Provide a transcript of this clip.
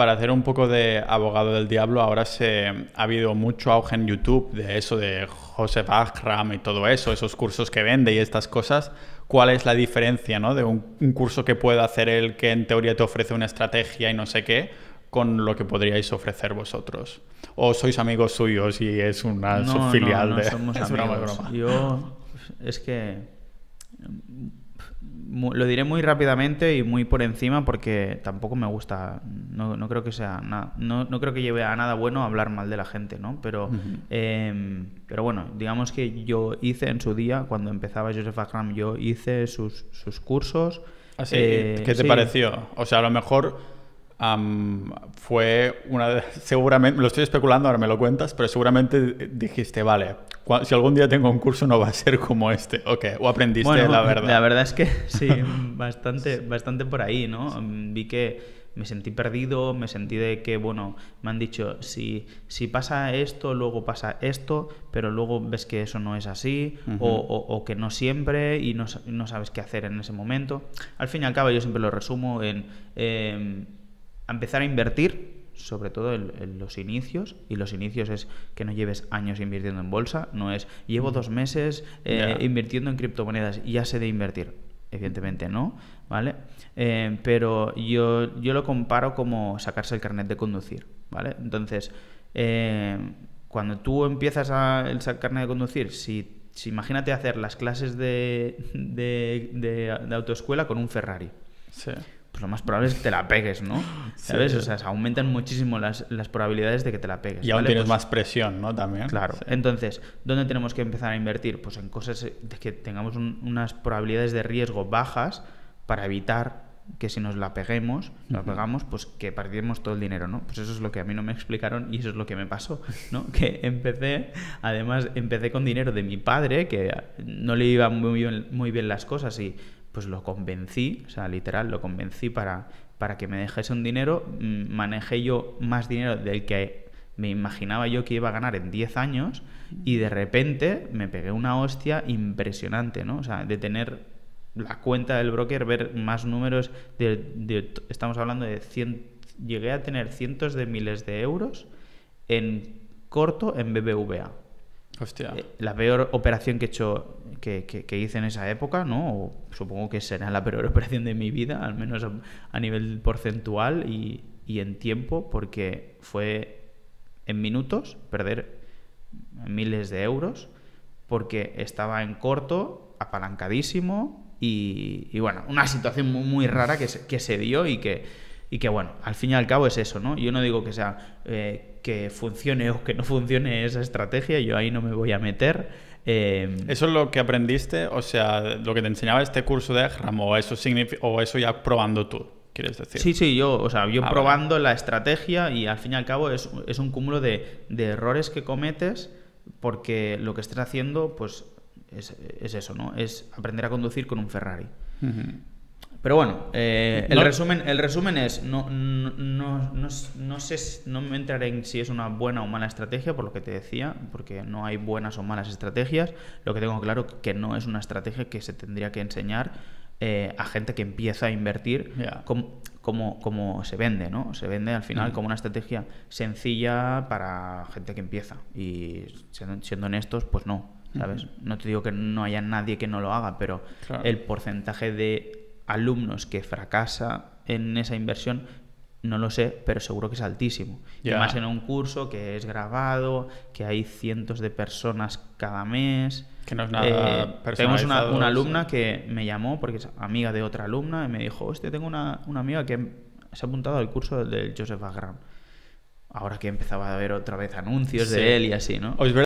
para hacer un poco de abogado del diablo, ahora se, ha habido mucho auge en YouTube de eso de José Bachram y todo eso, esos cursos que vende y estas cosas. ¿Cuál es la diferencia ¿no? de un, curso que pueda hacer él que en teoría te ofrece una estrategia y no sé qué con lo que podríais ofrecer vosotros? ¿O sois amigos suyos y es una filial subfilial no, no de... Somos es amigos. Yo es que lo diré muy rápidamente y muy por encima porque tampoco me gusta, no, creo que sea nada, no, creo que lleve a nada bueno hablar mal de la gente, ¿no? Pero, em, pero bueno, digamos que yo hice en su día, cuando empezaba Joseph Graham, yo hice sus, cursos. Ah, eh, ¿Qué te pareció? O sea, a lo mejor fue una de, seguramente, lo estoy especulando, ahora me lo cuentas, pero seguramente dijiste, vale, si algún día tengo un curso no va a ser como este, ok, o aprendiste la verdad. La verdad es que sí, bastante, bastante por ahí, ¿no? Vi que me sentí perdido, me sentí de que, bueno, me han dicho, si, si pasa esto, luego pasa esto, pero luego ves que eso no es así, o, o, que no siempre, y no, no, sabes qué hacer en ese momento. Al fin y al cabo, yo siempre lo resumo en... Em, empezar a invertir, sobre todo en, los inicios, y los inicios es que no lleves años invirtiendo en bolsa, no es llevo dos meses eh, invirtiendo en criptomonedas y ya sé de invertir. Evidentemente no, ¿vale? Eh, pero yo, yo lo comparo como sacarse el carnet de conducir, ¿vale? Entonces, eh, cuando tú empiezas a, el carnet de conducir, si, imagínate hacer las clases de, de, de, de autoescuela con un Ferrari. Sí lo más probable es que te la pegues, ¿no? ¿Sabes? O sea, aumentan muchísimo las, las, probabilidades de que te la pegues. Y aún tienes pues más presión, ¿no? También. Claro. Entonces, ¿dónde tenemos que empezar a invertir? Pues en cosas de que tengamos unas probabilidades de riesgo bajas para evitar que si nos la peguemos, nos pegamos, pues que perdimos todo el dinero, ¿no? Pues eso es lo que a mí no me explicaron y eso es lo que me pasó, ¿no? Que empecé, además, empecé con dinero de mi padre, que no le iban muy bien, muy bien las cosas y pues lo convencí, o sea, literal, lo convencí para, para que me dejase un dinero, mm, manejé yo más dinero del que me imaginaba yo que iba a ganar en 10 años y de repente me pegué una hostia impresionante, ¿no? O sea, de tener la cuenta del broker, ver más números, estamos hablando de 100, llegué a tener cientos de miles de euros en corto en BBVA. Eh, la peor operación que he hecho, que, hice en esa época, ¿no? supongo que será la peor operación de mi vida, al menos a, nivel porcentual y, en tiempo, porque fue en minutos perder miles de euros, porque estaba en corto, apalancadísimo y, bueno, una situación muy, muy rara que que se dio y que y que bueno, al fin y al cabo es eso, ¿no? Yo no digo que sea eh, que funcione o que no funcione esa estrategia, yo ahí no me voy a meter. Eh, ¿Eso es lo que aprendiste? O sea, lo que te enseñaba este curso de EGRAM o eso, o eso ya probando tú. ¿Quieres decir? Sí, sí, yo, o sea, yo ah, probando la estrategia y al fin y al cabo es, es un cúmulo de, de, errores que cometes porque lo que estás haciendo, pues es, eso, ¿no? Es aprender a conducir con un Ferrari. Uh pero bueno, eh, el, resumen, el resumen es, no, no, no, sé, no me entraré en si es una buena o mala estrategia, por lo que te decía, porque no hay buenas o malas estrategias. Lo que tengo claro que no es una estrategia que se tendría que enseñar eh, a gente que empieza a invertir como, como, se vende, ¿no? Se vende al final mm. como una estrategia sencilla para gente que empieza. Y siendo, honestos, pues no. ¿Sabes? No te digo que no haya nadie que no lo haga, pero el porcentaje de alumnos que fracasa en esa inversión, no lo sé, pero seguro que es altísimo. Y además en un curso que es grabado, que hay cientos de personas cada mes. Que no es nada eh, Tenemos una, alumna que me llamó porque es amiga de otra alumna y me dijo, hostia, tengo una, amiga que se ha apuntado al curso del Joseph Agram. Ahora que empezaba a ver otra vez anuncios de él y así, ¿no?